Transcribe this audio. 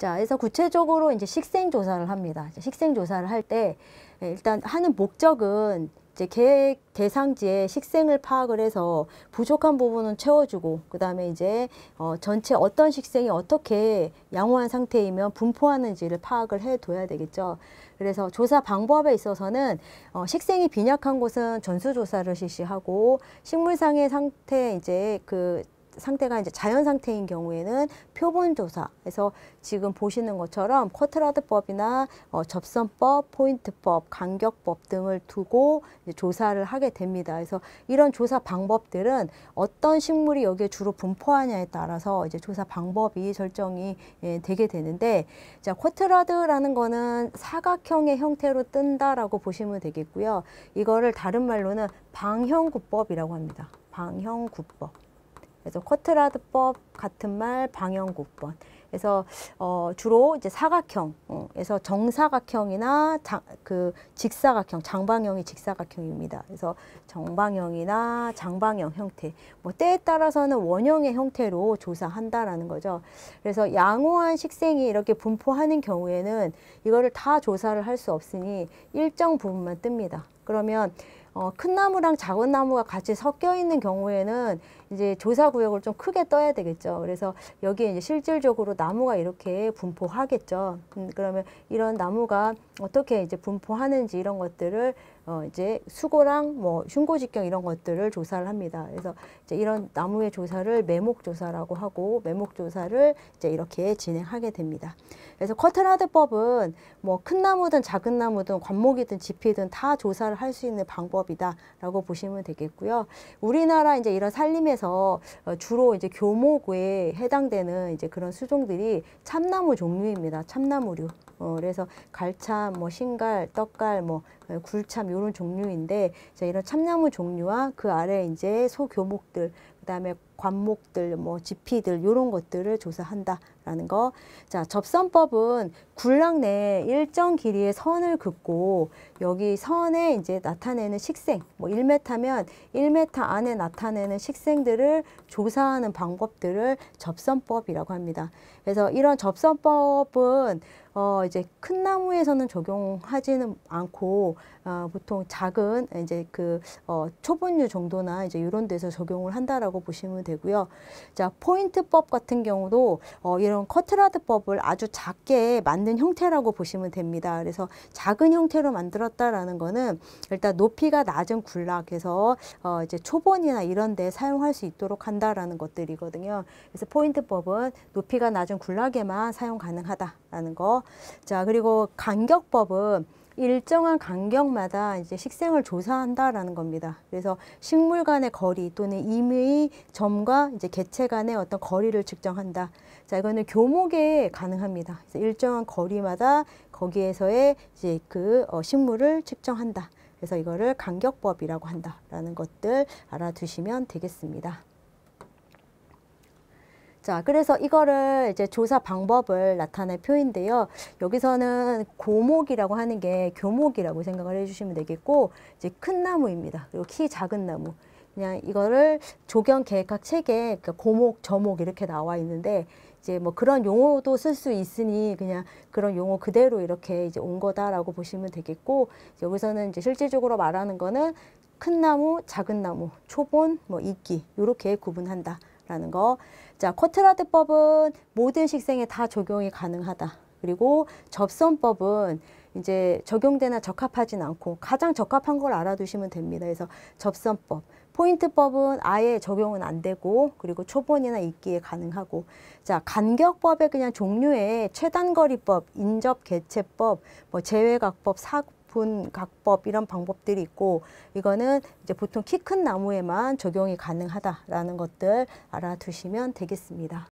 자, 그래서 구체적으로 이제 식생 조사를 합니다. 식생 조사를 할 때 일단 하는 목적은 이제 계획 대상지에 식생을 파악을 해서 부족한 부분은 채워주고 그다음에 이제 어 전체 어떤 식생이 어떻게 양호한 상태이면 분포하는지를 파악을 해둬야 되겠죠. 그래서 조사 방법에 있어서는 어, 식생이 빈약한 곳은 전수조사를 실시하고 식물상의 상태 이제 그 상태가 이제 자연 상태인 경우에는 표본 조사. 에서 지금 보시는 것처럼 쿼트라드법이나 어, 접선법, 포인트법, 간격법 등을 두고 이제 조사를 하게 됩니다. 그래서 이런 조사 방법들은 어떤 식물이 여기에 주로 분포하냐에 따라서 이제 조사 방법이 설정이 예, 되게 되는데 자, 쿼트라드라는 거는 사각형의 형태로 뜬다라고 보시면 되겠고요. 이거를 다른 말로는 방형구법이라고 합니다. 방형구법. 그래서 쿼트라드법 같은 말방형국번 그래서 어, 주로 이제 사각형에서 어, 정사각형이나 장, 그 직사각형, 장방형이 직사각형입니다. 그래서 정방형이나 장방형 형태, 뭐 때에 따라서는 원형의 형태로 조사한다라는 거죠. 그래서 양호한 식생이 이렇게 분포하는 경우에는 이거를 다 조사를 할 수 없으니 일정 부분만 뜹니다. 그러면 어, 큰 나무랑 작은 나무가 같이 섞여 있는 경우에는 이제 조사 구역을 좀 크게 떠야 되겠죠. 그래서 여기에 이제 실질적으로 나무가 이렇게 분포하겠죠. 음, 그러면 이런 나무가 어떻게 이제 분포하는지 이런 것들을 어, 이제 수고랑 뭐 흉고직경 이런 것들을 조사를 합니다. 그래서 이제 이런 나무의 조사를 매목 조사라고 하고 매목 조사를 이제 이렇게 진행하게 됩니다. 그래서 커트라드법은뭐 큰 나무든 작은 나무든 관목이든 지피든 다 조사를 할 수 있는 방법 방법이다라고 보시면 되겠고요. 우리나라 이제 이런 살림에서 어, 주로 이제 교목에 해당되는 이제 그런 수종들이 참나무 종류입니다. 참나무류. 어, 그래서 갈참, 뭐 신갈, 떡갈, 뭐 어, 굴참 이런 종류인데 이런 참나무 종류와 그 아래 이제 소교목들 그다음에 관목들, 뭐 지피들 이런 것들을 조사한다라는 거. 자, 접선법은 군락 내 일정 길이의 선을 긋고 여기 선에 이제 나타내는 식생, 뭐1타면1타 안에 나타내는 식생들을 조사하는 방법들을 접선법이라고 합니다. 그래서 이런 접선법은 어 이제 큰 나무에서는 적용하지는 않고 어 보통 작은 이제 그 어 초분류 정도나 이제 이런 데서 적용을 한다라고 보시면 되고요. 자 포인트법 같은 경우도 어 이런 커트라드법을 아주 작게 만든 형태라고 보시면 됩니다. 그래서 작은 형태로 만들었 만들다라는 거는 일단 높이가 낮은 군락에서 어 이제 초본이나 이런 데 사용할 수 있도록 한다라는 것들이거든요. 그래서 포인트법은 높이가 낮은 군락에만 사용 가능하다라는 거. 자, 그리고 간격법은 일정한 간격마다 이제 식생을 조사한다라는 겁니다. 그래서 식물 간의 거리 또는 임의 점과 이제 개체 간의 어떤 거리를 측정한다. 자, 이거는 교목에 가능합니다. 그래서 일정한 거리마다 거기에서의 이제 그 어, 식물을 측정한다. 그래서 이거를 간격법이라고 한다라는 것들 알아두시면 되겠습니다. 자, 그래서 이거를 이제 조사 방법을 나타낼 표인데요. 여기서는 고목이라고 하는 게 교목이라고 생각을 해주시면 되겠고, 이제 큰 나무입니다. 그리고 키 작은 나무. 그냥 이거를 조경 계획학 책에 그러니까 고목, 저목 이렇게 나와 있는데, 이제 뭐 그런 용어도 쓸 수 있으니 그냥 그런 용어 그대로 이렇게 이제 온 거다라고 보시면 되겠고, 여기서는 이제 실질적으로 말하는 거는 큰 나무, 작은 나무, 초본, 뭐 이끼, 이렇게 구분한다. 라는 거. 자, 쿼트라드법은 모든 식생에 다 적용이 가능하다. 그리고 접선법은 이제 적용되나 적합하진 않고 가장 적합한 걸 알아두시면 됩니다. 그래서 접선법, 포인트법은 아예 적용은 안 되고 그리고 초본이나 읽기에 가능하고 자 간격법의 그냥 종류에 최단거리법, 인접개체법, 뭐 제외각법, 사분 각법 이런 방법들이 있고 이거는 이제 보통 키 큰 나무에만 적용이 가능하다라는 것들 알아두시면 되겠습니다.